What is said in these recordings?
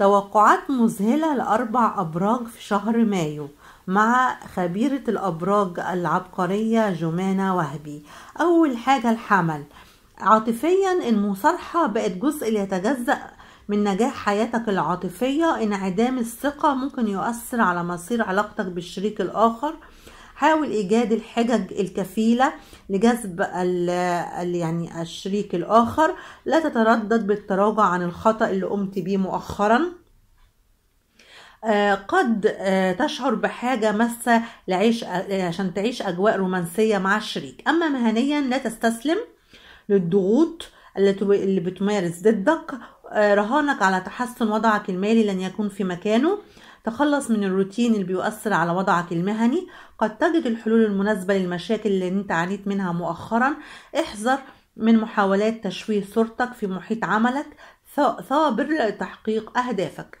توقعات مذهلة لأربع أبراج في شهر مايو مع خبيرة الأبراج العبقرية جمانة وهبي أول حاجة الحمل عاطفيا المصارحة بقت جزء يتجزأ من نجاح حياتك العاطفية انعدام الثقة ممكن يؤثر على مصير علاقتك بالشريك الآخر حاول إيجاد الحجج الكفيلة لجذب الـ الـ يعني الشريك الآخر لا تتردد بالتراجع عن الخطأ اللي قمت بيه مؤخرا آه، قد آه، تشعر بحاجة ماسة لعيش آه، عشان تعيش أجواء رومانسية مع الشريك أما مهنيا لا تستسلم للضغوط اللي بتمارس ضدك رهانك على تحسن وضعك المالي لن يكون في مكانه تخلص من الروتين اللي بيؤثر على وضعك المهني قد تجد الحلول المناسبة للمشاكل اللي انت عانيت منها مؤخرا احذر من محاولات تشويه صورتك في محيط عملك ثابر لتحقيق أهدافك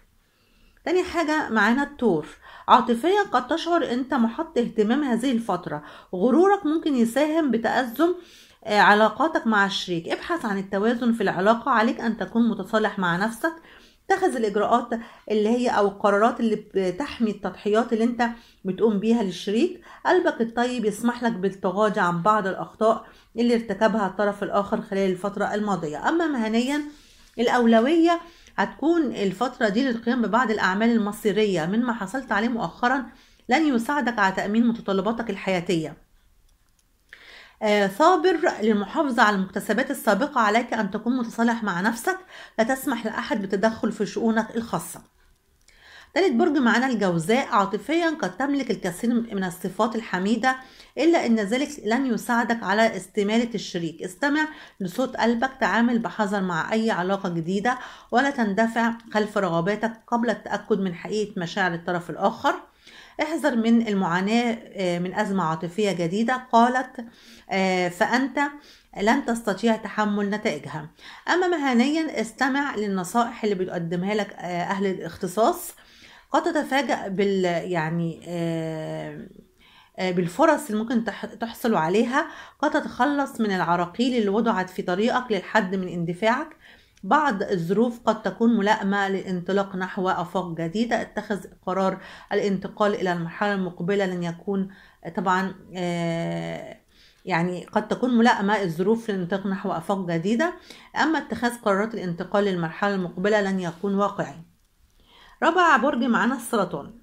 تاني حاجة معانا التور عاطفيا قد تشعر انت محط اهتمام هذه الفترة غرورك ممكن يساهم بتأزم علاقاتك مع الشريك ابحث عن التوازن في العلاقة عليك أن تكون متصالح مع نفسك اتخذ الإجراءات اللي هي أو القرارات اللي بتحمي التضحيات اللي أنت بتقوم بيها للشريك قلبك الطيب يسمح لك بالتغاضي عن بعض الأخطاء اللي ارتكبها الطرف الآخر خلال الفترة الماضية أما مهنيا الأولوية هتكون الفترة دي للقيام ببعض الأعمال المصيرية مما حصلت عليه مؤخرا لن يساعدك على تأمين متطلباتك الحياتية ثابر آه، للمحافظة على المكتسبات السابقة عليك أن تكون متصالح مع نفسك لا تسمح لأحد بالتدخل في شؤونك الخاصة تالت برج معانا الجوزاء عاطفيا قد تملك الكثير من الصفات الحميدة إلا أن ذلك لن يساعدك على استمالة الشريك استمع لصوت قلبك تعامل بحذر مع أي علاقة جديدة ولا تندفع خلف رغباتك قبل التأكد من حقيقة مشاعر الطرف الآخر احذر من المعاناة آه، من أزمة عاطفية جديدة قالت آه، فأنت لن تستطيع تحمل نتائجها أما مهنيا استمع للنصائح اللي بيقدمها لك آه، أهل الاختصاص قد تتفاجأ بال يعني بالفرص اللي ممكن تحصل عليها قد تتخلص من العراقيل اللي وضعت في طريقك للحد من اندفاعك بعض الظروف قد تكون ملائمة للانطلاق نحو آفاق جديدة اتخذ قرار الانتقال إلى المرحلة المقبلة لن يكون طبعا آه، يعني قد تكون ملائمة الظروف للانطلاق نحو آفاق جديدة أما اتخاذ قرارات الانتقال للمرحلة المقبلة لن يكون واقعي رابع برج معانا السرطان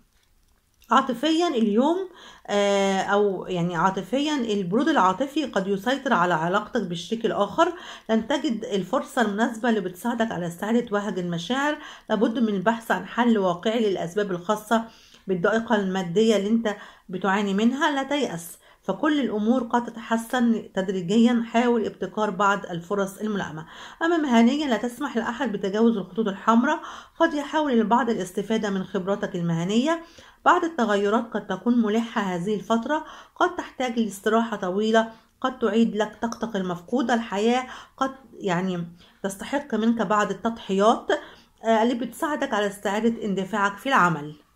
عاطفيا اليوم آه، او يعني عاطفيا البرود العاطفي قد يسيطر على علاقتك بالشريك الاخر لن تجد الفرصه المناسبه اللي بتساعدك على استعاده وهج المشاعر لابد من البحث عن حل واقعي للاسباب الخاصه بالضائقه الماديه اللي انت بتعاني منها لا تيأس فكل الأمور قد تتحسن تدريجيا حاول ابتكار بعض الفرص الملائمة أما مهنيا لا تسمح لأحد بتجاوز الخطوط الحمراء قد يحاول البعض الاستفادة من خبراتك المهنية بعض التغيرات قد تكون ملحة هذه الفترة قد تحتاج لاستراحة طويلة قد تعيد لك طاقتك المفقودة الحياة قد يعني تستحق منك بعض التضحيات آه، اللي بتساعدك على استعادة اندفاعك في العمل